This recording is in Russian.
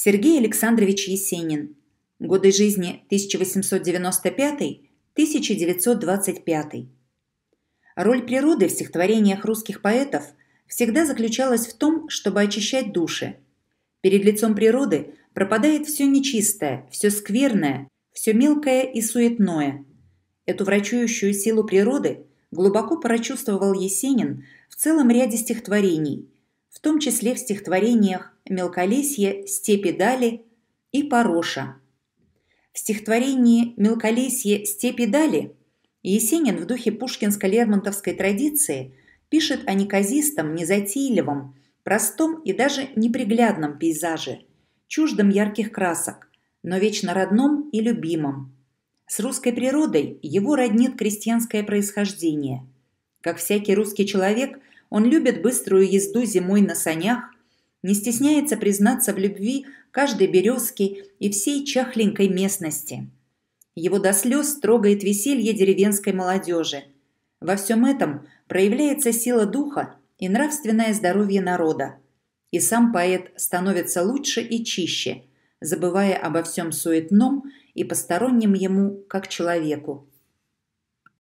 Сергей Александрович Есенин. Годы жизни 1895-1925. Роль природы в стихотворениях русских поэтов всегда заключалась в том, чтобы очищать души. Перед лицом природы пропадает все нечистое, все скверное, все мелкое и суетное. Эту врачующую силу природы глубоко прочувствовал Есенин в целом ряде стихотворений – в том числе в стихотворениях «Мелколесье», «Степи дали» и «Пороша». В стихотворении «Мелколесье, степи дали» Есенин в духе пушкинско-лермонтовской традиции пишет о неказистом, незатейливом, простом и даже неприглядном пейзаже, чуждом ярких красок, но вечно родном и любимом. С русской природой его роднит крестьянское происхождение. Как всякий русский человек – он любит быструю езду зимой на санях, не стесняется признаться в любви каждой березки и всей чахленькой местности. Его до слез трогает веселье деревенской молодежи. Во всем этом проявляется сила духа и нравственное здоровье народа. И сам поэт становится лучше и чище, забывая обо всем суетном и постороннем ему как человеку,